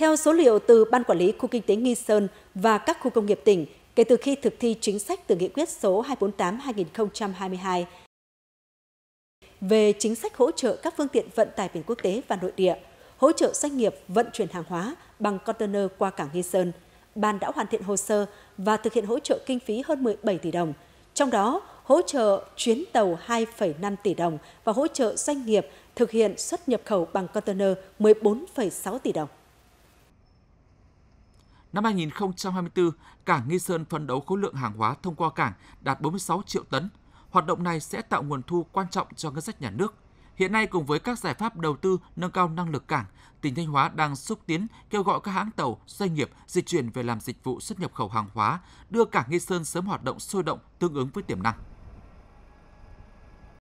Theo số liệu từ Ban Quản lý Khu Kinh tế Nghi Sơn và các khu công nghiệp tỉnh, kể từ khi thực thi chính sách từ nghị quyết số 248-2022 về chính sách hỗ trợ các phương tiện vận tải biển quốc tế và nội địa, hỗ trợ doanh nghiệp vận chuyển hàng hóa bằng container qua cảng Nghi Sơn, Ban đã hoàn thiện hồ sơ và thực hiện hỗ trợ kinh phí hơn 17 tỷ đồng. Trong đó, hỗ trợ chuyến tàu 2,5 tỷ đồng và hỗ trợ doanh nghiệp thực hiện xuất nhập khẩu bằng container 14,6 tỷ đồng. Năm 2024, cảng Nghi Sơn phấn đấu khối lượng hàng hóa thông qua cảng đạt 46 triệu tấn. Hoạt động này sẽ tạo nguồn thu quan trọng cho ngân sách nhà nước. Hiện nay cùng với các giải pháp đầu tư nâng cao năng lực cảng, tỉnh Thanh Hóa đang xúc tiến kêu gọi các hãng tàu, doanh nghiệp dịch chuyển về làm dịch vụ xuất nhập khẩu hàng hóa, đưa cảng Nghi Sơn sớm hoạt động sôi động tương ứng với tiềm năng.